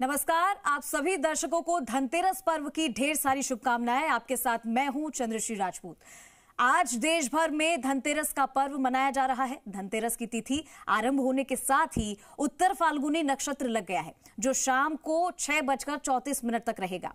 नमस्कार आप सभी दर्शकों को धनतेरस पर्व की ढेर सारी शुभकामनाएं आपके साथ मैं हूं चंद्रश्री राजपूत आज देश भर में धनतेरस का पर्व मनाया जा रहा है धनतेरस की तिथि आरंभ होने के साथ ही उत्तर फाल्गुनी नक्षत्र लग गया है जो शाम को छह बजकर चौतीस मिनट तक रहेगा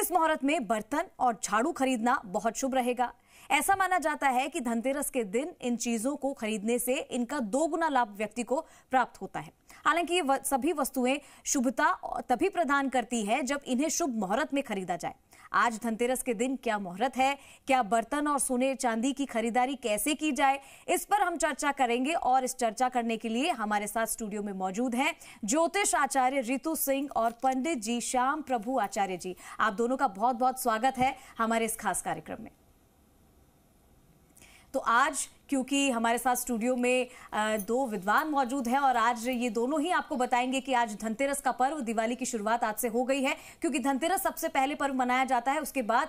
इस मुहूर्त में बर्तन और झाड़ू खरीदना बहुत शुभ रहेगा ऐसा माना जाता है कि धनतेरस के दिन इन चीजों को खरीदने से इनका दोगुना लाभ व्यक्ति को प्राप्त होता है हालांकि ये सभी वस्तुएं शुभता तभी प्रदान करती है जब इन्हें शुभ मुहूर्त में खरीदा जाए आज धनतेरस के दिन क्या मुहूर्त है क्या बर्तन और सोने चांदी की खरीदारी कैसे की जाए इस पर हम चर्चा करेंगे और इस चर्चा करने के लिए हमारे साथ स्टूडियो में मौजूद हैं ज्योतिष आचार्य रितु सिंह और पंडित जी श्याम प्रभु आचार्य जी आप दोनों का बहुत बहुत स्वागत है हमारे इस खास कार्यक्रम में तो आज क्योंकि हमारे साथ स्टूडियो में दो विद्वान मौजूद हैं और आज ये दोनों ही आपको बताएंगे कि आज धनतेरस का पर्व दिवाली की शुरुआत आज से हो गई है क्योंकि धनतेरस सबसे पहले पर्व मनाया जाता है उसके बाद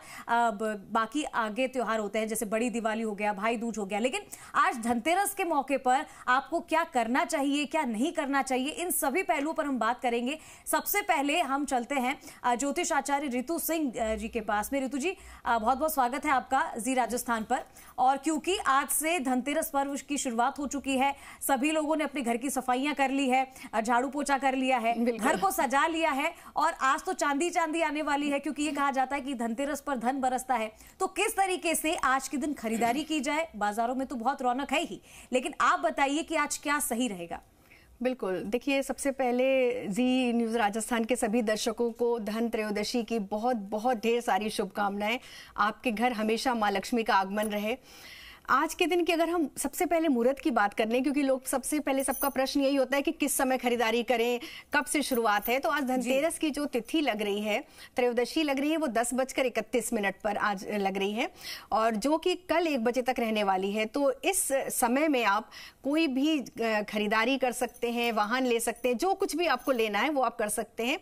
बाकी आगे त्यौहार होते हैं जैसे बड़ी दिवाली हो गया भाई दूज हो गया लेकिन आज धनतेरस के मौके पर आपको क्या करना चाहिए क्या नहीं करना चाहिए इन सभी पहलुओं पर हम बात करेंगे सबसे पहले हम चलते हैं ज्योतिष आचार्य ऋतु सिंह जी के पास में ऋतु जी बहुत बहुत स्वागत है आपका जी राजस्थान पर और क्योंकि आज से धनतेरस पर्व की शुरुआत हो चुकी है सभी लोगों ने अपने घर की सफाइयां कर ली है झाड़ू पोछा कर लिया है घर को सजा लिया है और आज तो चांदी चांदी आने वाली है क्योंकि ये कहा जाता है कि धनतेरस पर धन बरसता है तो किस तरीके से आज के दिन खरीदारी की जाए बाजारों में तो बहुत रौनक है ही लेकिन आप बताइए कि आज क्या सही रहेगा बिल्कुल देखिए सबसे पहले जी न्यूज़ राजस्थान के सभी दर्शकों को धन त्रयोदशी की बहुत बहुत ढेर सारी शुभकामनाएं आपके घर हमेशा माँ लक्ष्मी का आगमन रहे आज के दिन की अगर हम सबसे पहले मुहूर्त की बात कर लें क्योंकि लोग सबसे पहले सबका प्रश्न यही होता है कि किस समय खरीदारी करें कब से शुरुआत है तो आज धनतेरस की जो तिथि लग रही है त्रयोदशी लग रही है वो दस बजकर इकतीस मिनट पर आज लग रही है और जो कि कल एक बजे तक रहने वाली है तो इस समय में आप कोई भी खरीदारी कर सकते हैं वाहन ले सकते हैं जो कुछ भी आपको लेना है वो आप कर सकते हैं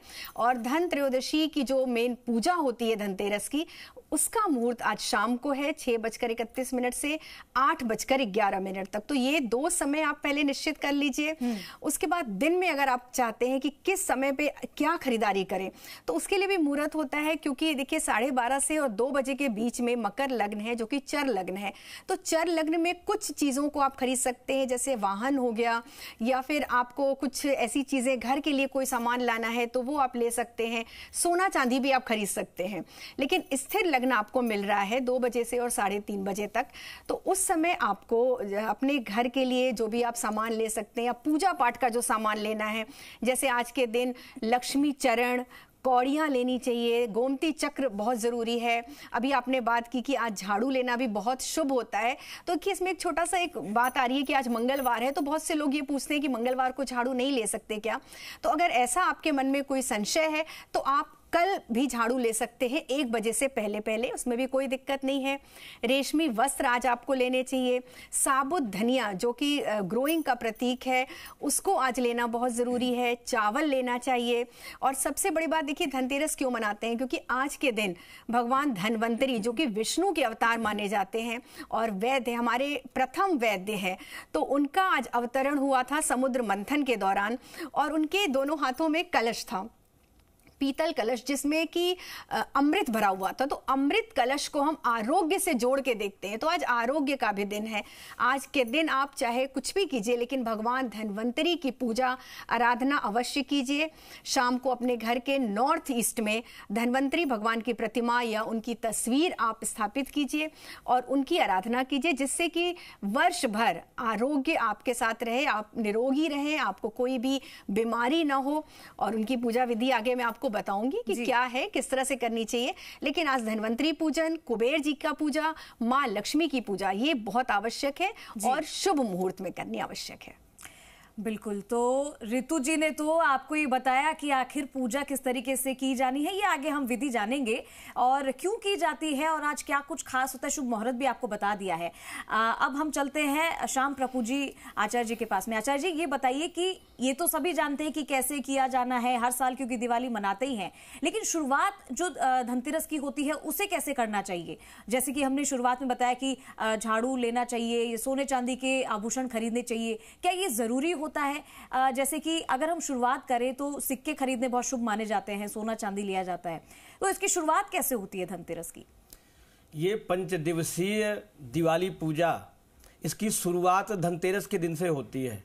और धन त्रयोदशी की जो मेन पूजा होती है धनतेरस की उसका मुहूर्त आज शाम को है छः बजकर इकतीस मिनट से आठ बजकर ग्यारह मिनट तक तो ये दो समय आप पहले निश्चित कर लीजिए हम्म। उसके बाद दिन में अगर आप चाहते हैं कि किस समय पे क्या खरीदारी करें तो उसके लिए भी मुहूर्त होता है क्योंकि देखिए साढ़े बारह से और दो बजे के बीच में मकर लग्न है जो कि चर लग्न है तो चर लग्न में कुछ चीज़ों को आप खरीद सकते हैं जैसे वाहन हो गया या फिर आपको कुछ ऐसी चीज़ें घर के लिए कोई सामान लाना है तो वो आप ले सकते हैं सोना चांदी भी आप खरीद सकते हैं लेकिन स्थिर लग्न लग्न आपको मिल रहा है दो बजे से और साढ़े तीन बजे तक तो उस समय आपको अपने घर के लिए जो भी आप सामान ले सकते हैं या पूजा पाठ का जो सामान लेना है जैसे आज के दिन लक्ष्मी चरण कौड़ियाँ लेनी चाहिए गोमती चक्र बहुत ज़रूरी है अभी आपने बात की कि आज झाड़ू लेना भी बहुत शुभ होता है तो कि इसमें एक छोटा सा एक बात आ रही है कि आज मंगलवार है तो बहुत से लोग ये पूछते हैं कि मंगलवार को झाड़ू नहीं ले सकते क्या तो अगर ऐसा आपके मन में कोई संशय है तो आप कल भी झाड़ू ले सकते हैं एक बजे से पहले पहले उसमें भी कोई दिक्कत नहीं है रेशमी वस्त्र आज आपको लेने चाहिए साबुत धनिया जो कि ग्रोइंग का प्रतीक है उसको आज लेना बहुत ज़रूरी है चावल लेना चाहिए और सबसे बड़ी बात देखिए धनतेरस क्यों मनाते हैं क्योंकि आज के दिन भगवान धनवंतरी जो कि विष्णु के अवतार माने जाते हैं और वैद्य हमारे प्रथम वैद्य हैं तो उनका आज अवतरण हुआ था समुद्र मंथन के दौरान और उनके दोनों हाथों में कलश था पीतल कलश जिसमें कि अमृत भरा हुआ था तो अमृत कलश को हम आरोग्य से जोड़ के देखते हैं तो आज आरोग्य का भी दिन है आज के दिन आप चाहे कुछ भी कीजिए लेकिन भगवान धनवंतरी की पूजा आराधना अवश्य कीजिए शाम को अपने घर के नॉर्थ ईस्ट में धनवंतरी भगवान की प्रतिमा या उनकी तस्वीर आप स्थापित कीजिए और उनकी आराधना कीजिए जिससे कि वर्ष भर आरोग्य आपके साथ रहे आप निरोगी रहें आपको कोई भी बीमारी ना हो और उनकी पूजा विधि आगे मैं आपको बताऊंगी कि क्या है किस तरह से करनी चाहिए लेकिन आज धनवंतरी पूजन कुबेर जी का पूजा माँ लक्ष्मी की पूजा ये बहुत आवश्यक है और शुभ मुहूर्त में करनी आवश्यक है बिल्कुल तो रितु जी ने तो आपको ये बताया कि आखिर पूजा किस तरीके से की जानी है ये आगे हम विधि जानेंगे और क्यों की जाती है और आज क्या कुछ खास होता है शुभ मुहूर्त भी आपको बता दिया है आ, अब हम चलते हैं शाम प्रभु जी आचार्य जी के पास में आचार्य जी ये बताइए कि ये तो सभी जानते हैं कि कैसे किया जाना है हर साल क्योंकि दिवाली मनाते ही हैं लेकिन शुरुआत जो धनतेरस की होती है उसे कैसे करना चाहिए जैसे कि हमने शुरुआत में बताया कि झाड़ू लेना चाहिए सोने चांदी के आभूषण खरीदने चाहिए क्या ये जरूरी होता है जैसे कि अगर हम शुरुआत करें तो सिक्के खरीदने बहुत शुभ माने जाते हैं सोना चांदी लिया जाता है तो इसकी शुरुआत कैसे होती है धनतेरस की ये पंच दिवसीय दिवाली पूजा इसकी शुरुआत धनतेरस के दिन से होती है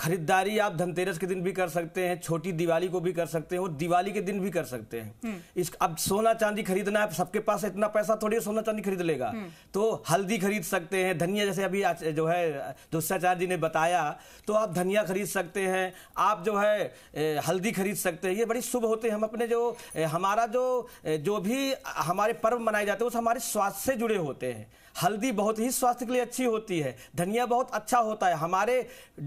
खरीदारी आप धनतेरस के दिन भी कर सकते हैं छोटी दिवाली को भी कर सकते हैं और दिवाली के दिन भी कर सकते हैं हम्म। इस अब सोना चांदी खरीदना है सबके पास इतना पैसा थोड़ी सोना चांदी खरीद लेगा हम्म। तो हल्दी खरीद सकते हैं धनिया जैसे अभी जो है दुष्टाचार जी ने बताया तो आप धनिया खरीद सकते हैं आप जो है हल्दी खरीद सकते हैं ये बड़ी शुभ होते हैं हम अपने जो हमारा जो जो भी हमारे पर्व मनाए जाते हैं वो हमारे स्वास्थ्य से जुड़े होते हैं हल्दी बहुत ही स्वास्थ्य के लिए अच्छी होती है धनिया बहुत अच्छा होता है हमारे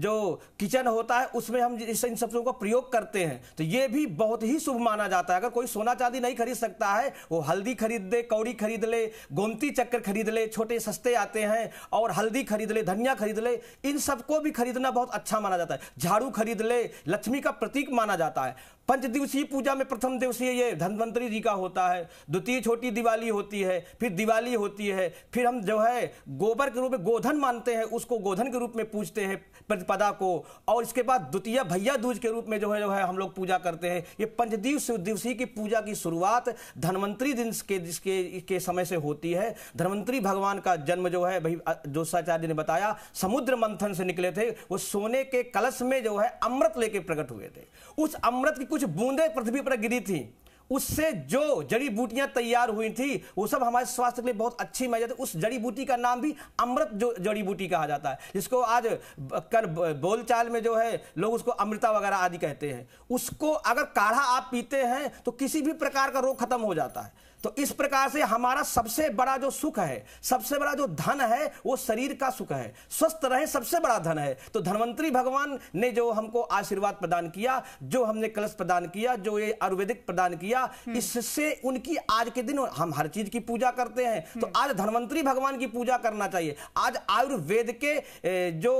जो किचन होता है उसमें हम इस इन चीज़ों का प्रयोग करते हैं तो ये भी बहुत ही शुभ माना जाता है अगर कोई सोना चांदी नहीं खरीद सकता है वो हल्दी खरीद दे कौड़ी खरीद ले गोमती चक्कर खरीद ले छोटे सस्ते आते हैं और हल्दी खरीद ले धनिया खरीद ले इन सबको भी खरीदना बहुत अच्छा माना जाता है झाड़ू खरीद ले लक्ष्मी का प्रतीक माना जाता है पंचदिवसीय पूजा में प्रथम दिवसीय ये धनवंतरी जी का होता है द्वितीय छोटी दिवाली होती है फिर दिवाली होती है फिर हम जो है गोबर के रूप में गोधन मानते हैं उसको गोधन के रूप में पूजते हैं प्रतिपदा को और इसके बाद द्वितीय भैया दूज के रूप में जो है जो है हम लोग पूजा करते हैं ये पंचदिवस दिवसीय की पूजा की शुरुआत धनवंतरी दिन के जिसके के समय से होती है धनवंतरी भगवान का जन्म जो है भाई जोशाचार्य ने बताया समुद्र मंथन से निकले थे वो सोने के कलश में जो है अमृत लेके प्रकट हुए थे उस अमृत की कुछ बूंदे पृथ्वी पर गिरी थी उससे जो जड़ी बूटियां तैयार हुई थी वो सब हमारे स्वास्थ्य के लिए बहुत अच्छी मानी जाती है उस जड़ी बूटी का नाम भी अमृत जो जड़ी बूटी कहा जाता है जिसको आज कर बोलचाल में जो है लोग उसको अमृता वगैरह आदि कहते हैं उसको अगर काढ़ा आप पीते हैं तो किसी भी प्रकार का रोग खत्म हो जाता है तो इस प्रकार से हमारा सबसे बड़ा जो सुख है सबसे बड़ा जो धन है वो शरीर का सुख है स्वस्थ रहे सबसे बड़ा धन है तो धनवंतरी भगवान ने जो हमको आशीर्वाद प्रदान किया जो हमने कलश प्रदान किया जो ये आयुर्वेदिक प्रदान किया हम्म। इससे उनकी आज के दिन हम हर चीज की पूजा करते हैं तो हम्म। आज धनवंतरी भगवान की पूजा करना चाहिए आज आयुर्वेद के जो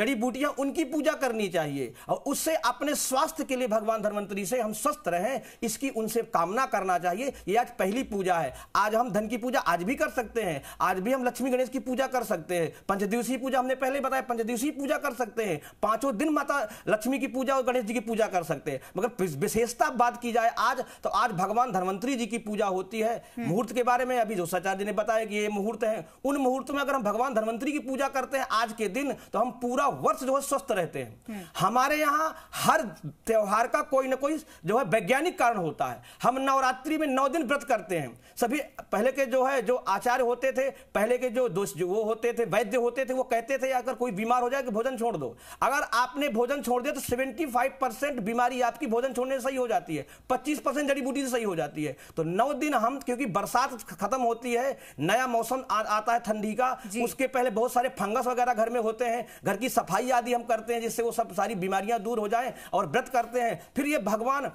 जड़ी बूटियां उनकी पूजा करनी चाहिए और उससे अपने स्वास्थ्य के लिए भगवान धनवंतरी से हम स्वस्थ रहें इसकी उनसे कामना करना चाहिए ये आज पहली पूजा है आज हम धन की पूजा आज भी कर सकते हैं आज भी हम लक्ष्मी गणेश की पूजा कर सकते हैं पंचदिवसीय पूजा हमने पहले बताया पंचदिवसीय पूजा कर सकते हैं पांचों दिन माता लक्ष्मी की पूजा और गणेश जी की पूजा कर सकते हैं मगर विशेषता बात की जाए आज तो आज भगवान धनवंतरी जी की पूजा होती है हम्म। मुहूर्त के बारे में अभी जोशाचार्य जी ने बताया कि ये मुहूर्त है उन मुहूर्त में अगर हम भगवान धनवंतरी की पूजा करते हैं आज के दिन तो हम पूरा वर्ष जो है स्वस्थ रहते हैं हम्म। हमारे यहाँ हर त्योहार का कोई ना कोई जो है वैज्ञानिक कारण होता है हम नवरात्रि में नौ दिन व्रत कर करते हैं सभी पहले के जो है जो आचार्य होते थे पहले के जो दोष वो होते थे वैद्य होते थे वो कहते थे अगर कोई बीमार हो जाए कि भोजन छोड़ दो अगर आपने भोजन छोड़ दिया तो 75 परसेंट बीमारी आपकी भोजन छोड़ने से सही हो जाती है 25 परसेंट जड़ी बूटी से सही हो जाती है तो नौ दिन हम क्योंकि बरसात खत्म होती है नया मौसम आ, आता है ठंडी का उसके पहले बहुत सारे फंगस वगैरह घर में होते हैं घर की सफाई आदि हम करते हैं जिससे वो सब सारी बीमारियां दूर हो जाए और व्रत करते हैं फिर ये भगवान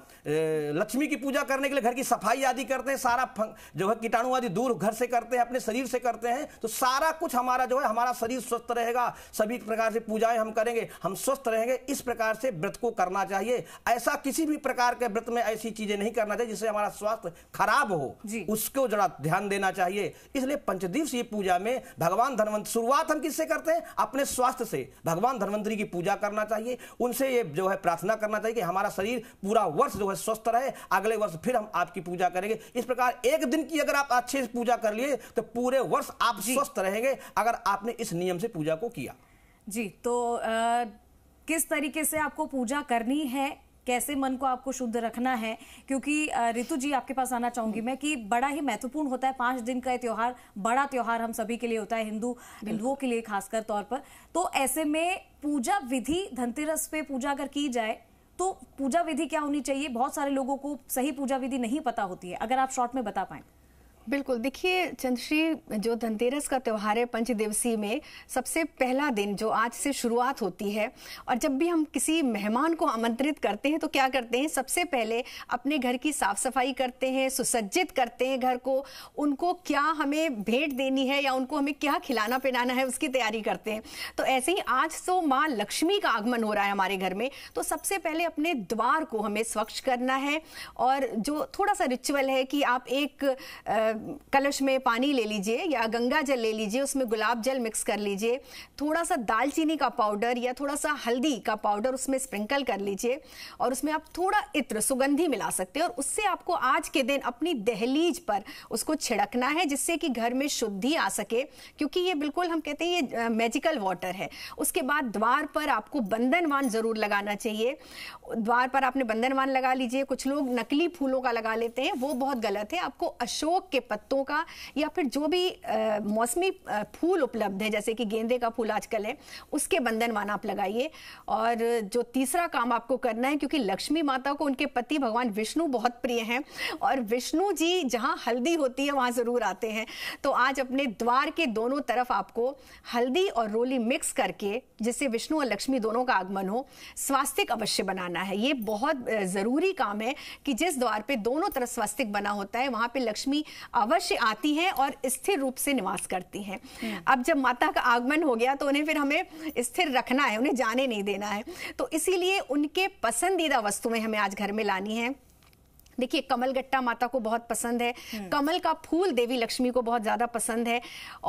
लक्ष्मी की पूजा करने के लिए घर की सफाई आदि करते हैं सारा जो है कीटाणु आदि दूर घर से करते हैं अपने शरीर से करते हैं तो सारा कुछ हमारा जो है हमारा शरीर स्वस्थ रहेगा सभी प्रकार से पूजाएं हम करेंगे हम स्वस्थ रहेंगे इस प्रकार से व्रत को करना चाहिए ऐसा किसी भी प्रकार के व्रत में ऐसी चीजें नहीं करना चाहिए जिससे हमारा स्वास्थ्य खराब हो उसको जरा ध्यान देना चाहिए इसलिए पंचदीवसीय पूजा में भगवान धनवंत शुरुआत हम किससे करते हैं अपने स्वास्थ्य से भगवान धनवंतरी की पूजा करना चाहिए उनसे ये जो है प्रार्थना करना चाहिए कि हमारा शरीर पूरा वर्ष जो है स्वस्थ रहे अगले वर्ष फिर हम आपकी पूजा करेंगे इस प्रकार प्रकार एक दिन की अगर आप अच्छे से पूजा कर लिए तो पूरे वर्ष आप स्वस्थ रहेंगे अगर आपने इस नियम से पूजा को किया जी तो आ, किस तरीके से आपको पूजा करनी है कैसे मन को आपको शुद्ध रखना है क्योंकि रितु जी आपके पास आना चाहूंगी मैं कि बड़ा ही महत्वपूर्ण होता है पांच दिन का ये त्योहार बड़ा त्योहार हम सभी के लिए होता है हिंदू हिंदुओं के लिए खासकर तौर पर तो ऐसे में पूजा विधि धनतेरस पे पूजा अगर की जाए तो पूजा विधि क्या होनी चाहिए बहुत सारे लोगों को सही पूजा विधि नहीं पता होती है अगर आप शॉर्ट में बता पाए बिल्कुल देखिए चंद्रश्री जो धनतेरस का त्यौहार है पंचदिवसीय में सबसे पहला दिन जो आज से शुरुआत होती है और जब भी हम किसी मेहमान को आमंत्रित करते हैं तो क्या करते हैं सबसे पहले अपने घर की साफ सफाई करते हैं सुसज्जित करते हैं घर को उनको क्या हमें भेंट देनी है या उनको हमें क्या खिलाना पिलाना है उसकी तैयारी करते हैं तो ऐसे ही आज तो माँ लक्ष्मी का आगमन हो रहा है हमारे घर में तो सबसे पहले अपने द्वार को हमें स्वच्छ करना है और जो थोड़ा सा रिचुअल है कि आप एक कलश में पानी ले लीजिए या गंगा जल ले लीजिए उसमें गुलाब जल मिक्स कर लीजिए थोड़ा सा दालचीनी का पाउडर या थोड़ा सा हल्दी का पाउडर उसमें स्प्रिंकल कर लीजिए और उसमें आप थोड़ा इत्र सुगंधी मिला सकते हैं और उससे आपको आज के दिन अपनी दहलीज पर उसको छिड़कना है जिससे कि घर में शुद्धि आ सके क्योंकि ये बिल्कुल हम कहते हैं ये मैजिकल वाटर है उसके बाद द्वार पर आपको बंधनवान ज़रूर लगाना चाहिए द्वार पर आपने बंधनवान लगा लीजिए कुछ लोग नकली फूलों का लगा लेते हैं वो बहुत गलत है आपको अशोक के पत्तों का या फिर जो भी मौसमी फूल उपलब्ध है जैसे कि गेंदे का फूल आजकल है उसके बंधनवान आप लगाइए और जो तीसरा काम आपको करना है क्योंकि लक्ष्मी माता को उनके पति भगवान विष्णु बहुत प्रिय हैं और विष्णु जी जहाँ हल्दी होती है वहाँ ज़रूर आते हैं तो आज अपने द्वार के दोनों तरफ आपको हल्दी और रोली मिक्स करके जिससे विष्णु और लक्ष्मी दोनों का आगमन हो स्वास्थ्य अवश्य बनाना है ये बहुत ज़रूरी काम है कि जिस द्वार पे दोनों तरफ स्वास्थ्य बना होता है वहाँ पे लक्ष्मी अवश्य आती हैं और स्थिर रूप से निवास करती हैं हम्म। अब जब माता का आगमन हो गया तो उन्हें फिर हमें स्थिर रखना है उन्हें जाने नहीं देना है तो इसीलिए उनके पसंदीदा वस्तुएं हमें आज घर में लानी है देखिए कमल गट्टा माता को बहुत पसंद है हम्म। कमल का फूल देवी लक्ष्मी को बहुत ज्यादा पसंद है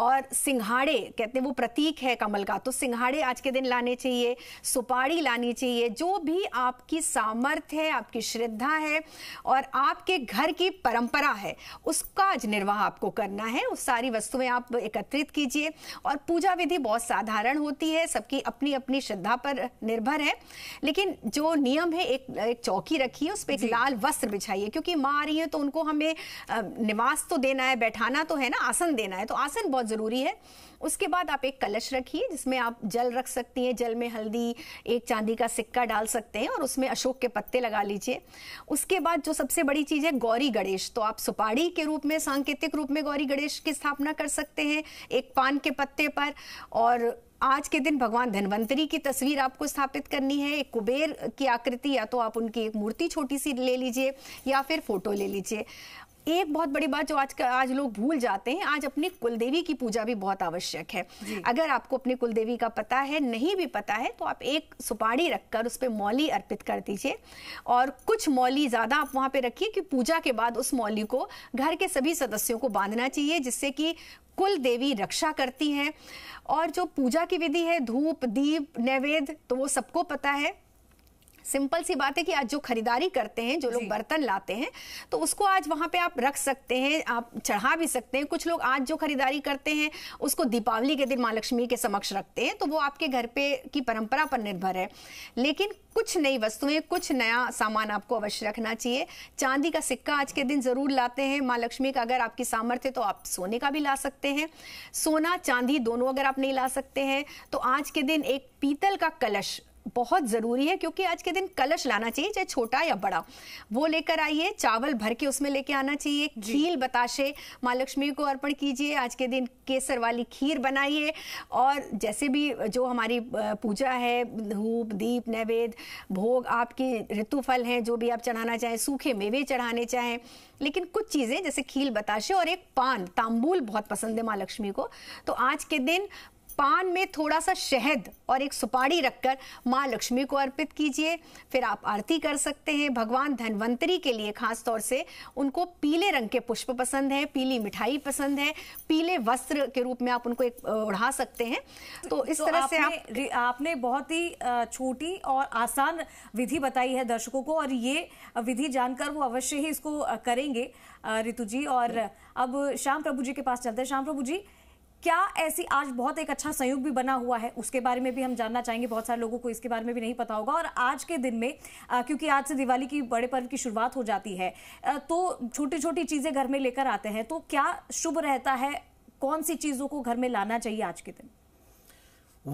और सिंघाड़े कहते हैं वो प्रतीक है कमल का तो सिंघाड़े आज के दिन लाने चाहिए सुपारी लानी चाहिए जो भी आपकी सामर्थ्य है आपकी श्रद्धा है और आपके घर की परंपरा है उसका आज निर्वाह आपको करना है उस सारी वस्तुएं आप एकत्रित कीजिए और पूजा विधि बहुत साधारण होती है सबकी अपनी अपनी श्रद्धा पर निर्भर है लेकिन जो नियम है एक, एक चौकी रखी है उस पर एक लाल वस्त्र बिछाई चाहिए क्योंकि माँ आ रही है तो उनको हमें निवास तो देना है बैठाना तो है ना आसन देना है तो आसन बहुत ज़रूरी है उसके बाद आप एक कलश रखिए जिसमें आप जल रख सकती हैं जल में हल्दी एक चांदी का सिक्का डाल सकते हैं और उसमें अशोक के पत्ते लगा लीजिए उसके बाद जो सबसे बड़ी चीज़ है गौरी गणेश तो आप सुपाड़ी के रूप में सांकेतिक रूप में गौरी गणेश की स्थापना कर सकते हैं एक पान के पत्ते पर और आज के दिन भगवान धनवंतरी की तस्वीर आपको स्थापित करनी है एक कुबेर की आकृति या तो आप उनकी एक मूर्ति छोटी सी ले लीजिए या फिर फोटो ले लीजिए एक बहुत बड़ी बात जो आज आज लोग भूल जाते हैं आज अपनी कुलदेवी की पूजा भी बहुत आवश्यक है अगर आपको अपनी कुलदेवी का पता है नहीं भी पता है तो आप एक सुपारी रखकर उस पर मौली अर्पित कर दीजिए और कुछ मौली ज़्यादा आप वहां पे रखिए कि पूजा के बाद उस मौली को घर के सभी सदस्यों को बांधना चाहिए जिससे कि कुल देवी रक्षा करती हैं और जो पूजा की विधि है धूप दीप नैवेद्य तो वो सबको पता है सिंपल सी बात है कि आज जो खरीदारी करते हैं जो लोग बर्तन लाते हैं तो उसको आज वहाँ पे आप रख सकते हैं आप चढ़ा भी सकते हैं कुछ लोग आज जो खरीदारी करते हैं उसको दीपावली के दिन माँ लक्ष्मी के समक्ष रखते हैं तो वो आपके घर पे की परंपरा पर निर्भर है लेकिन कुछ नई वस्तुएं कुछ नया सामान आपको अवश्य रखना चाहिए चांदी का सिक्का आज के दिन जरूर लाते हैं माँ लक्ष्मी का अगर आपकी सामर्थ्य तो आप सोने का भी ला सकते हैं सोना चांदी दोनों अगर आप नहीं ला सकते हैं तो आज के दिन एक पीतल का कलश बहुत ज़रूरी है क्योंकि आज के दिन कलश लाना चाहिए चाहे छोटा या बड़ा वो लेकर आइए चावल भर के उसमें लेके आना चाहिए खील बताशे माँ लक्ष्मी को अर्पण कीजिए आज के दिन केसर वाली खीर बनाइए और जैसे भी जो हमारी पूजा है धूप दीप नैवेद्य भोग आपकी ऋतुफल हैं जो भी आप चढ़ाना चाहें सूखे मेवे चढ़ाने चाहें लेकिन कुछ चीज़ें जैसे खील बताशे और एक पान तांबूल बहुत पसंद है माँ लक्ष्मी को तो आज के दिन पान में थोड़ा सा शहद और एक सुपारी रखकर माँ लक्ष्मी को अर्पित कीजिए फिर आप आरती कर सकते हैं भगवान धनवंतरी के लिए खास तौर से उनको पीले रंग के पुष्प पसंद है पीली मिठाई पसंद है पीले वस्त्र के रूप में आप उनको एक उड़ा सकते हैं तो इस तो तरह से आप आपने बहुत ही छोटी और आसान विधि बताई है दर्शकों को और ये विधि जानकर वो अवश्य ही इसको करेंगे ऋतु जी और अब श्याम प्रभु जी के पास चलते हैं श्याम प्रभु जी क्या ऐसी आज बहुत एक अच्छा संयोग भी बना हुआ है उसके बारे में भी हम जानना चाहेंगे बहुत सारे लोगों को इसके बारे में भी नहीं पता होगा और आज के दिन में आ, क्योंकि आज से दिवाली की बड़े पर्व की शुरुआत हो जाती है आ, तो छोटी छोटी चीजें घर में लेकर आते हैं तो क्या शुभ रहता है कौन सी चीजों को घर में लाना चाहिए आज के दिन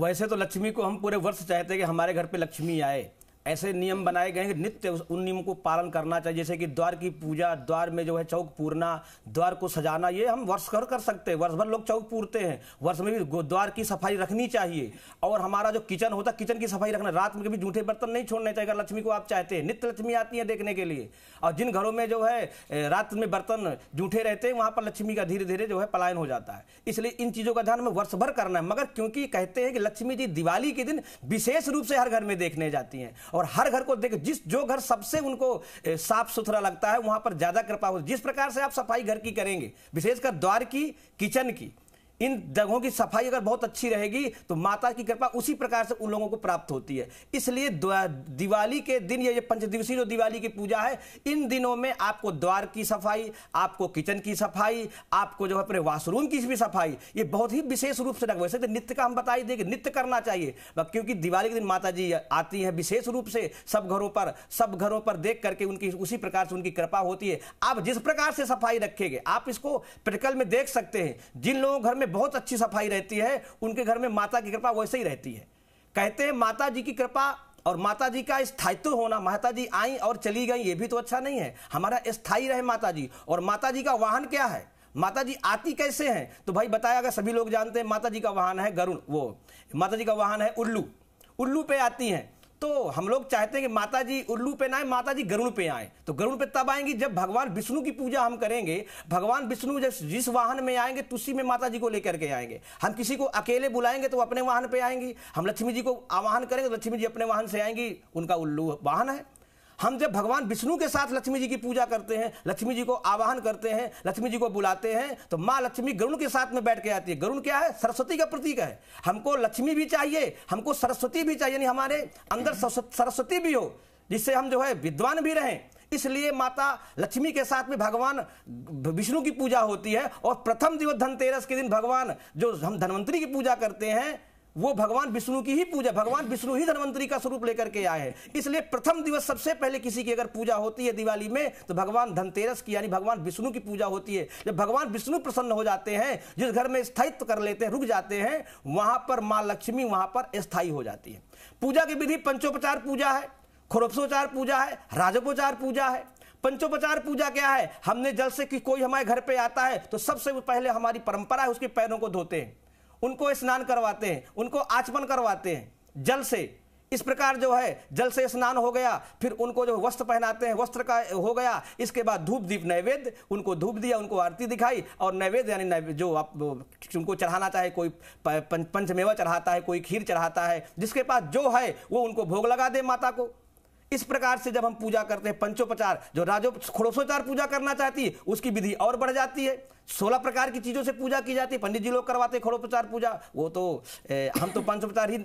वैसे तो लक्ष्मी को हम पूरे वर्ष चाहते हैं कि हमारे घर पे लक्ष्मी आए ऐसे नियम बनाए गए हैं कि नित्य उन नियमों को पालन करना चाहिए जैसे कि द्वार की पूजा द्वार में जो है चौक पूरना द्वार को सजाना ये हम वर्ष कर कर सकते हैं वर्ष भर लोग चौक पूरते हैं वर्ष में भी द्वार की सफाई रखनी चाहिए और हमारा जो किचन होता है किचन की सफाई रखना रात में कभी जूठे बर्तन नहीं छोड़ने चाहिए अगर लक्ष्मी को आप चाहते हैं नित्य लक्ष्मी आती है देखने के लिए और जिन घरों में जो है रात में बर्तन जूठे रहते हैं वहाँ पर लक्ष्मी का धीरे धीरे जो है पलायन हो जाता है इसलिए इन चीज़ों का ध्यान हमें वर्ष भर करना है मगर क्योंकि कहते हैं कि लक्ष्मी जी दिवाली के दिन विशेष रूप से हर घर में देखने जाती हैं और हर घर को देख जिस जो घर सबसे उनको साफ सुथरा लगता है वहां पर ज्यादा कृपा हो जिस प्रकार से आप सफाई घर की करेंगे विशेषकर द्वार की किचन की इन जगहों की सफाई अगर बहुत अच्छी रहेगी तो माता की कृपा उसी प्रकार से उन लोगों को प्राप्त होती है इसलिए दिवाली के दिन ये पंचदिवसीय जो दिवाली की पूजा है इन दिनों में आपको द्वार की सफाई आपको किचन की सफाई आपको जो है अपने वाशरूम की भी सफाई ये बहुत ही विशेष रूप से रखे तो नित्य का हम बताइए देखिए नित्य करना चाहिए क्योंकि दिवाली के दिन माता जी आती है विशेष रूप से सब घरों पर सब घरों पर देख करके उनकी उसी प्रकार से उनकी कृपा होती है आप जिस प्रकार से सफाई रखेंगे आप इसको प्रकल में देख सकते हैं जिन लोगों घर में बहुत अच्छी सफाई रहती है उनके घर में माता की कृपा वैसे ही रहती है कहते हैं माता जी की कृपा और माता जी का स्थायित्व होना माता जी आई और चली गई ये भी तो अच्छा नहीं है हमारा स्थायी रहे माता जी और माता जी का वाहन क्या है माता जी आती कैसे हैं तो भाई बताया गया सभी लोग जानते हैं माता जी का वाहन है गरुण वो माता जी का वाहन है उल्लू उल्लू पे आती हैं तो हम लोग चाहते हैं कि माता जी उल्लू पे ना आए माता जी गरुड़ पे आए तो गरुड़ पे तब आएंगी जब भगवान विष्णु की पूजा हम करेंगे भगवान विष्णु जिस जिस वाहन में आएंगे उसी में माता जी को लेकर के आएंगे हम किसी को अकेले बुलाएंगे तो अपने वाहन पे आएंगी हम लक्ष्मी जी को आवाहन करेंगे तो लक्ष्मी जी अपने वाहन से आएंगी उनका उल्लू वाहन है हम जब भगवान विष्णु के साथ लक्ष्मी जी की पूजा करते हैं लक्ष्मी जी को आवाहन करते हैं लक्ष्मी जी को बुलाते हैं तो माँ लक्ष्मी गरुण के साथ में बैठ के आती है गरुण क्या है सरस्वती का प्रतीक है हमको लक्ष्मी भी चाहिए हमको सरस्वती भी चाहिए यानी हमारे अंदर सरस्वती भी हो जिससे हम जो है विद्वान भी रहें इसलिए माता लक्ष्मी के साथ में भगवान विष्णु की पूजा होती है और प्रथम दिवस धनतेरस के दिन भगवान जो हम धनवंतरी की पूजा करते हैं वो भगवान विष्णु की ही पूजा भगवान विष्णु ही धनवंतरी का स्वरूप लेकर के आए हैं इसलिए प्रथम दिवस सबसे पहले किसी की अगर पूजा होती है दिवाली में तो भगवान धनतेरस की यानी भगवान विष्णु की पूजा होती है जब भगवान विष्णु प्रसन्न हो जाते हैं जिस घर में स्थायित्व कर लेते हैं रुक जाते हैं वहां पर माँ लक्ष्मी वहां पर स्थायी हो जाती है पूजा की विधि पंचोपचार पूजा है खुरपसोचार पूजा है राजपोचार पूजा है पंचोपचार पूजा क्या है हमने जल से कि कोई हमारे घर पे आता है तो सबसे पहले हमारी परंपरा है उसके पैरों को धोते हैं उनको स्नान करवाते हैं उनको आचमन करवाते हैं जल से इस प्रकार जो है जल से स्नान हो गया फिर उनको जो वस्त्र पहनाते हैं वस्त्र का हो गया इसके बाद धूप दीप नैवेद्य उनको धूप दिया उनको आरती दिखाई और नैवेद्य यानी जो आप उनको चढ़ाना चाहे कोई पंचमेवा चढ़ाता है कोई खीर चढ़ाता है जिसके पास जो है वो उनको भोग लगा दे माता को इस प्रकार से जब हम पूजा करते हैं पंचोपचार जो राजो खड़ोसोचार पूजा करना चाहती है उसकी विधि और बढ़ जाती है सोलह प्रकार की चीजों से पूजा की जाती है पंडित जी लोग करवाते हैं खड़ोपचार पूजा वो तो ए, हम तो पंचोपचार ही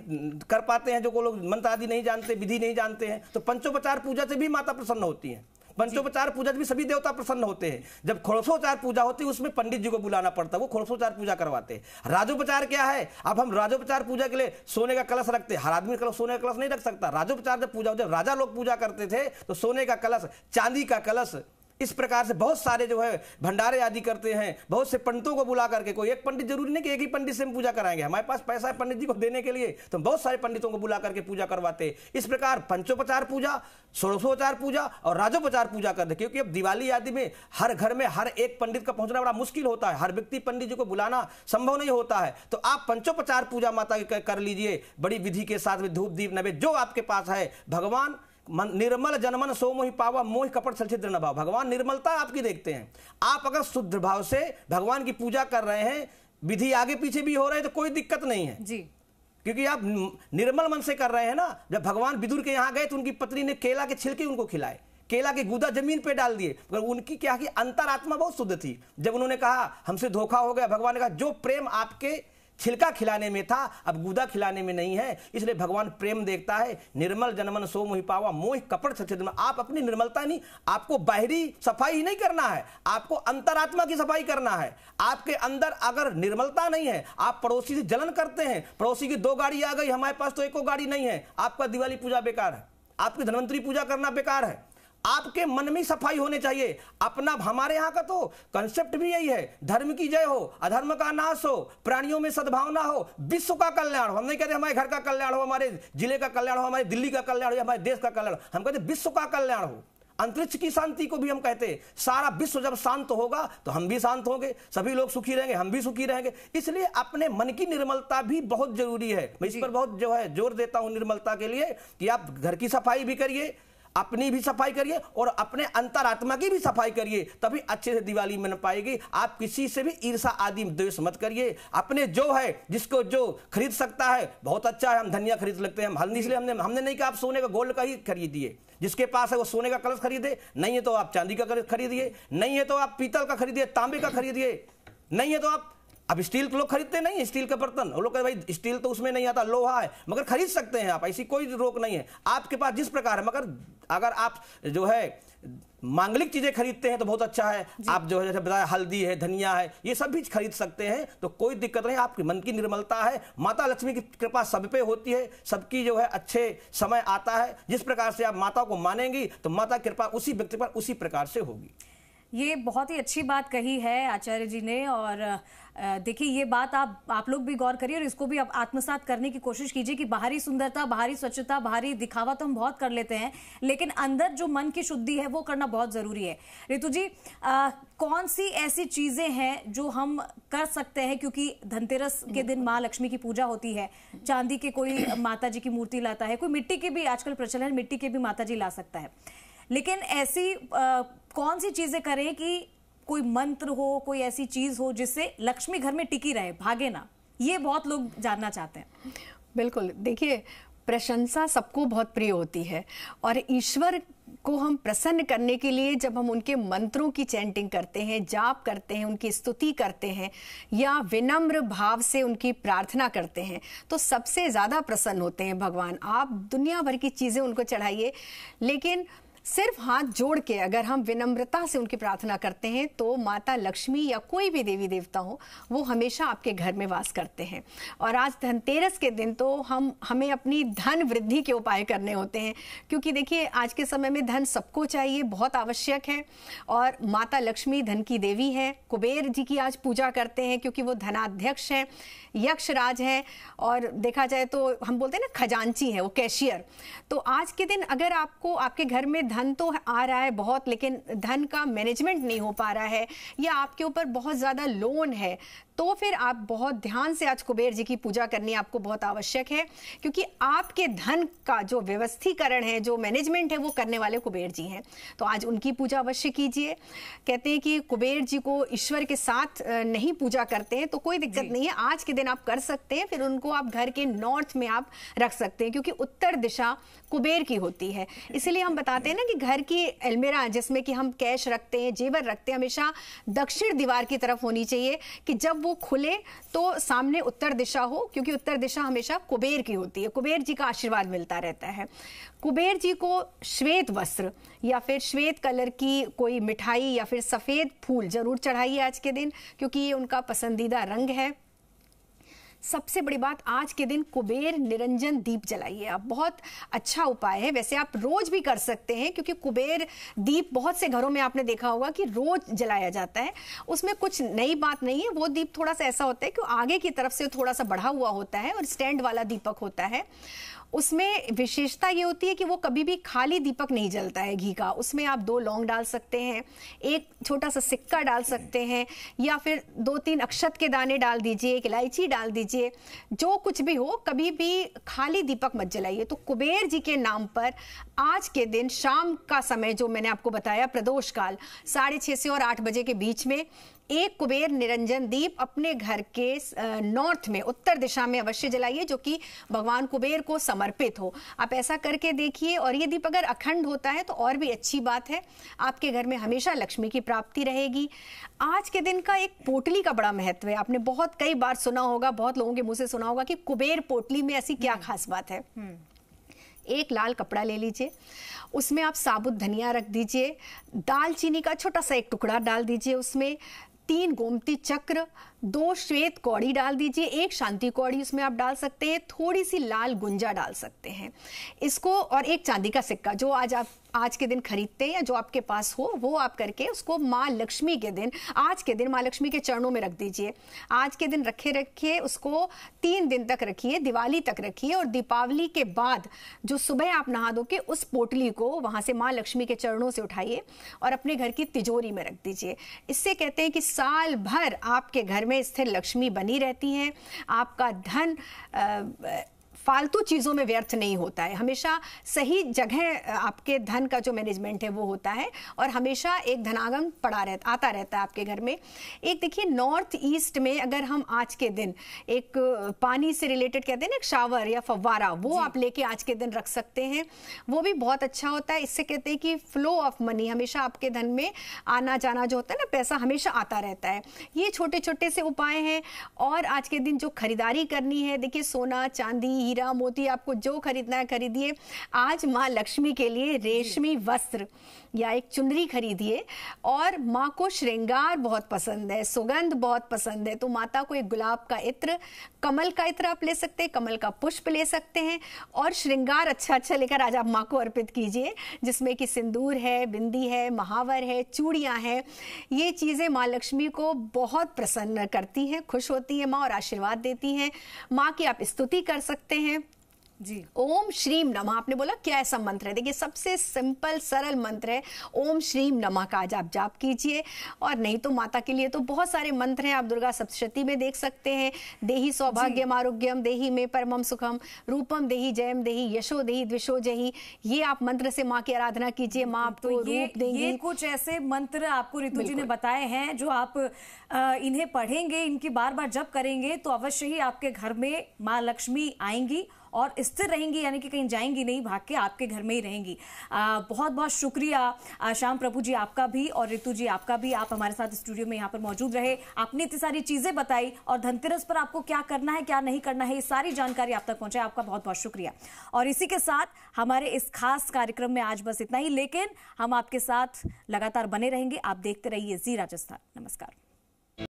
कर पाते हैं जो को लोग मंत्र आदि नहीं जानते विधि नहीं जानते हैं तो पंचोपचार पूजा से भी माता प्रसन्न होती है पंचोपचार पूजा में सभी देवता प्रसन्न होते हैं जब खोड़सोचार पूजा होती है उसमें पंडित जी को बुलाना पड़ता है वो खोड़सोचार पूजा करवाते हैं राजोपचार क्या है अब हम राजोपचार पूजा के लिए सोने का कलश रखते हैं हर आदमी कलश सोने का कलश नहीं रख सकता राजोपचार जब पूजा होते राजा लोग पूजा करते थे तो सोने का कलश चांदी का कलश इस प्रकार से बहुत सारे जो है भंडारे आदि करते हैं बहुत से पंडितों को बुला करके कोई एक पंडित जरूरी नहीं कि एक ही पंडित से हम पूजा कराएंगे हमारे पास पैसा है पंडित जी को देने के लिए तो हम बहुत सारे पंडितों को बुला करके पूजा करवाते हैं इस प्रकार पंचोपचार पूजा षोड़शोपचार पूजा और राजोपचार पूजा करते क्योंकि अब दिवाली आदि में हर घर में हर एक पंडित का पहुंचना बड़ा मुश्किल होता है हर व्यक्ति पंडित जी को बुलाना संभव नहीं होता है तो आप पंचोपचार पूजा माता की कर लीजिए बड़ी विधि के साथ में धूप दीप नवे जो आपके पास है भगवान निर्मल जनमन सोमोहि पावा मोह कपट सचित्र न भाव भगवान निर्मलता आपकी देखते हैं आप अगर शुद्ध भाव से भगवान की पूजा कर रहे हैं विधि आगे पीछे भी हो रहे हैं तो कोई दिक्कत नहीं है जी क्योंकि आप निर्मल मन से कर रहे हैं ना जब भगवान विदुर के यहाँ गए तो उनकी पत्नी ने केला के छिलके उनको खिलाए केला के गुदा जमीन पे डाल दिए मगर उनकी क्या कि अंतरात्मा बहुत शुद्ध थी जब उन्होंने कहा हमसे धोखा हो गया भगवान ने कहा जो प्रेम आपके छिलका खिलाने में था अब गुदा खिलाने में नहीं है इसलिए भगवान प्रेम देखता है निर्मल जनमन सो मोहि पावा मोह कपड़ सचेत आप अपनी निर्मलता नहीं आपको बाहरी सफाई ही नहीं करना है आपको अंतरात्मा की सफाई करना है आपके अंदर अगर निर्मलता नहीं है आप पड़ोसी से जलन करते हैं पड़ोसी की दो गाड़ी आ गई हमारे पास तो एको गाड़ी नहीं है आपका दिवाली पूजा बेकार है आपकी धनवंतरी पूजा करना बेकार है आपके मन में सफाई होने चाहिए अपना हमारे यहाँ का तो कंसेप्ट भी यही है धर्म की जय हो अधर्म का नाश हो प्राणियों में सद्भावना हो विश्व का कल्याण हो हम नहीं कहते हमारे घर का कल्याण हो हमारे जिले का कल्याण हो हमारे दिल्ली का कल्याण हो हमारे देश का कल्याण हो हम कहते विश्व का कल्याण हो अंतरिक्ष की शांति को भी हम कहते हैं सारा विश्व जब शांत होगा तो हम भी शांत होंगे सभी लोग सुखी रहेंगे हम भी सुखी रहेंगे इसलिए अपने मन की निर्मलता भी बहुत जरूरी है मैं इस पर बहुत जो है जोर देता हूं निर्मलता के लिए कि आप घर की सफाई भी करिए अपनी भी सफाई करिए और अपने अंतरात्मा की भी सफाई करिए तभी अच्छे से दिवाली मन पाएगी आप किसी से भी ईर्षा आदि द्वेष मत करिए अपने जो है जिसको जो खरीद सकता है बहुत अच्छा है हम धनिया खरीद लेते हैं हम हल्दी इसलिए हमने हमने नहीं कहा आप सोने का गोल्ड का ही खरीदिए जिसके पास है वो सोने का कलश खरीदे नहीं है तो आप चांदी का खरीदिए नहीं है तो आप पीतल का खरीदिए तांबे का खरीदिए नहीं है तो आप अब स्टील के तो लोग खरीदते नहीं स्टील का बर्तन वो लोग भाई स्टील तो उसमें नहीं आता लोहा है मगर खरीद सकते हैं आप ऐसी कोई रोक नहीं है आपके पास जिस प्रकार है मगर अगर आप जो है मांगलिक चीजें खरीदते हैं तो बहुत अच्छा है आप जो है जैसे बताया हल्दी है धनिया है ये सब भी खरीद सकते हैं तो कोई दिक्कत नहीं आपके मन की निर्मलता है माता लक्ष्मी की कृपा सब पे होती है सबकी जो है अच्छे समय आता है जिस प्रकार से आप माता को मानेंगी तो माता कृपा उसी व्यक्ति पर उसी प्रकार से होगी ये बहुत ही अच्छी बात कही है आचार्य जी ने और देखिए ये बात आप आप लोग भी गौर करिए और इसको भी आप आत्मसात करने की कोशिश कीजिए कि बाहरी सुंदरता बाहरी स्वच्छता बाहरी दिखावा तो हम बहुत कर लेते हैं लेकिन अंदर जो मन की शुद्धि है वो करना बहुत ज़रूरी है ऋतु जी आ, कौन सी ऐसी चीज़ें हैं जो हम कर सकते हैं क्योंकि धनतेरस के दिन माँ लक्ष्मी की पूजा होती है चांदी के कोई माता जी की मूर्ति लाता है कोई मिट्टी के भी आजकल प्रचलन मिट्टी के भी माता जी ला सकता है लेकिन ऐसी आ, कौन सी चीजें करें कि कोई मंत्र हो कोई ऐसी चीज हो जिससे लक्ष्मी घर में टिकी रहे भागे ना ये बहुत लोग जानना चाहते हैं बिल्कुल देखिए प्रशंसा सबको बहुत प्रिय होती है और ईश्वर को हम प्रसन्न करने के लिए जब हम उनके मंत्रों की चैंटिंग करते हैं जाप करते हैं उनकी स्तुति करते हैं या विनम्र भाव से उनकी प्रार्थना करते हैं तो सबसे ज़्यादा प्रसन्न होते हैं भगवान आप दुनिया भर की चीज़ें उनको चढ़ाइए लेकिन सिर्फ हाथ जोड़ के अगर हम विनम्रता से उनकी प्रार्थना करते हैं तो माता लक्ष्मी या कोई भी देवी देवता हो वो हमेशा आपके घर में वास करते हैं और आज धनतेरस के दिन तो हम हमें अपनी धन वृद्धि के उपाय करने होते हैं क्योंकि देखिए आज के समय में धन सबको चाहिए बहुत आवश्यक है और माता लक्ष्मी धन की देवी है कुबेर जी की आज पूजा करते हैं क्योंकि वो धनाध्यक्ष हैं यक्षराज हैं और देखा जाए तो हम बोलते हैं ना खजांची है वो कैशियर तो आज के दिन अगर आपको आपके घर में धन धन तो आ रहा है बहुत लेकिन धन का मैनेजमेंट नहीं हो पा रहा है या आपके ऊपर बहुत ज़्यादा लोन है तो फिर आप बहुत ध्यान से आज कुबेर जी की पूजा करनी आपको बहुत आवश्यक है क्योंकि आपके धन का जो व्यवस्थीकरण है जो मैनेजमेंट है वो करने वाले कुबेर जी हैं तो आज उनकी पूजा अवश्य कीजिए कहते हैं कि कुबेर जी को ईश्वर के साथ नहीं पूजा करते हैं तो कोई दिक्कत नहीं है आज के दिन आप कर सकते हैं फिर उनको आप घर के नॉर्थ में आप रख सकते हैं क्योंकि उत्तर दिशा कुबेर की होती है इसीलिए हम बताते हैं ना कि घर की अलमेरा जिसमें कि हम कैश रखते हैं जेवर रखते हैं हमेशा दक्षिण दीवार की तरफ होनी चाहिए कि जब वो वो खुले तो सामने उत्तर दिशा हो क्योंकि उत्तर दिशा हमेशा कुबेर की होती है कुबेर जी का आशीर्वाद मिलता रहता है कुबेर जी को श्वेत वस्त्र या फिर श्वेत कलर की कोई मिठाई या फिर सफ़ेद फूल ज़रूर चढ़ाइए आज के दिन क्योंकि ये उनका पसंदीदा रंग है सबसे बड़ी बात आज के दिन कुबेर निरंजन दीप जलाइए आप बहुत अच्छा उपाय है वैसे आप रोज भी कर सकते हैं क्योंकि कुबेर दीप बहुत से घरों में आपने देखा होगा कि रोज जलाया जाता है उसमें कुछ नई बात नहीं है वो दीप थोड़ा सा ऐसा होता है कि आगे की तरफ से थोड़ा सा बढ़ा हुआ होता है और स्टैंड वाला दीपक होता है उसमें विशेषता ये होती है कि वो कभी भी खाली दीपक नहीं जलता है घी का उसमें आप दो लौंग डाल सकते हैं एक छोटा सा सिक्का डाल सकते हैं या फिर दो तीन अक्षत के दाने डाल दीजिए एक इलायची डाल दीजिए जो कुछ भी हो कभी भी खाली दीपक मत जलाइए तो कुबेर जी के नाम पर आज के दिन शाम का समय जो मैंने आपको बताया प्रदोष काल साढ़े छः से और आठ बजे के बीच में एक कुबेर निरंजन दीप अपने घर के नॉर्थ में उत्तर दिशा में अवश्य जलाइए जो कि भगवान कुबेर को समर्पित हो आप ऐसा करके देखिए और ये दीप अगर अखंड होता है तो और भी अच्छी बात है आपके घर में हमेशा लक्ष्मी की प्राप्ति रहेगी आज के दिन का एक पोटली का बड़ा महत्व है आपने बहुत कई बार सुना होगा बहुत लोगों के मुँह से सुना होगा कि कुबेर पोटली में ऐसी क्या हम्म। खास बात है हम्म। एक लाल कपड़ा ले लीजिए उसमें आप साबुत धनिया रख दीजिए दालचीनी का छोटा सा एक टुकड़ा डाल दीजिए उसमें तीन गोमती चक्र दो श्वेत कौड़ी डाल दीजिए एक शांति कौड़ी उसमें आप डाल सकते हैं थोड़ी सी लाल गुंजा डाल सकते हैं इसको और एक चांदी का सिक्का जो आज आप आज के दिन खरीदते हैं या जो आपके पास हो वो आप करके उसको माँ लक्ष्मी के दिन आज के दिन माँ लक्ष्मी के चरणों में रख दीजिए आज के दिन रखे रखिए उसको तीन दिन तक रखिए दिवाली तक रखिए और दीपावली के बाद जो सुबह आप नहा दो के उस पोटली को वहाँ से माँ लक्ष्मी के चरणों से उठाइए और अपने घर की तिजोरी में रख दीजिए इससे कहते हैं कि साल भर आपके घर में स्थिर लक्ष्मी बनी रहती हैं आपका धन फालतू चीज़ों में व्यर्थ नहीं होता है हमेशा सही जगह आपके धन का जो मैनेजमेंट है वो होता है और हमेशा एक धनागम पड़ा रहता आता रहता है आपके घर में एक देखिए नॉर्थ ईस्ट में अगर हम आज के दिन एक पानी से रिलेटेड कहते हैं ना एक शावर या फव्वारा वो आप लेके आज के दिन रख सकते हैं वो भी बहुत अच्छा होता है इससे कहते हैं कि फ्लो ऑफ मनी हमेशा आपके धन में आना जाना जो होता है ना पैसा हमेशा आता रहता है ये छोटे छोटे से उपाय हैं और आज के दिन जो खरीदारी करनी है देखिए सोना चांदी हीरा हीरा मोती आपको जो खरीदना है खरीदिए आज माँ लक्ष्मी के लिए रेशमी वस्त्र या एक चुनरी खरीदिए और माँ को श्रृंगार बहुत पसंद है सुगंध बहुत पसंद है तो माता को एक गुलाब का इत्र कमल का इत्र आप ले सकते हैं कमल का पुष्प ले सकते हैं और श्रृंगार अच्छा अच्छा लेकर आज आप माँ को अर्पित कीजिए जिसमें कि सिंदूर है बिंदी है महावर है चूड़ियाँ हैं ये चीज़ें माँ लक्ष्मी को बहुत प्रसन्न करती हैं खुश होती हैं माँ और आशीर्वाद देती हैं माँ की आप स्तुति कर सकते हैं जी ओम श्रीम नमः आपने बोला क्या ऐसा मंत्र है देखिए सबसे सिंपल सरल मंत्र है ओम श्रीम नमः का आज आप जाप कीजिए और नहीं तो माता के लिए तो बहुत सारे मंत्र हैं आप दुर्गा सप्तशती में देख सकते हैं देही सौभाग्यम आरोग्यम देही में परमम सुखम रूपम देही जयम देही यशो देही द्विशो जही ये आप मंत्र से माँ की आराधना कीजिए माँ आप तो रूप देंगी ये कुछ ऐसे मंत्र आपको रितु जी ने बताए हैं जो आप इन्हें पढ़ेंगे इनकी बार बार जब करेंगे तो अवश्य ही आपके घर में माँ लक्ष्मी आएंगी और स्थिर रहेंगी यानी कि कहीं जाएंगी नहीं भाग के आपके घर में ही रहेंगी आ, बहुत बहुत शुक्रिया श्याम प्रभु जी आपका भी और ऋतु जी आपका भी आप हमारे साथ स्टूडियो में यहाँ पर मौजूद रहे आपने इतनी सारी चीज़ें बताई और धनतेरस पर आपको क्या करना है क्या नहीं करना है ये सारी जानकारी आप तक पहुंचाए आपका बहुत बहुत शुक्रिया और इसी के साथ हमारे इस खास कार्यक्रम में आज बस इतना ही लेकिन हम आपके साथ लगातार बने रहेंगे आप देखते रहिए जी राजस्थान नमस्कार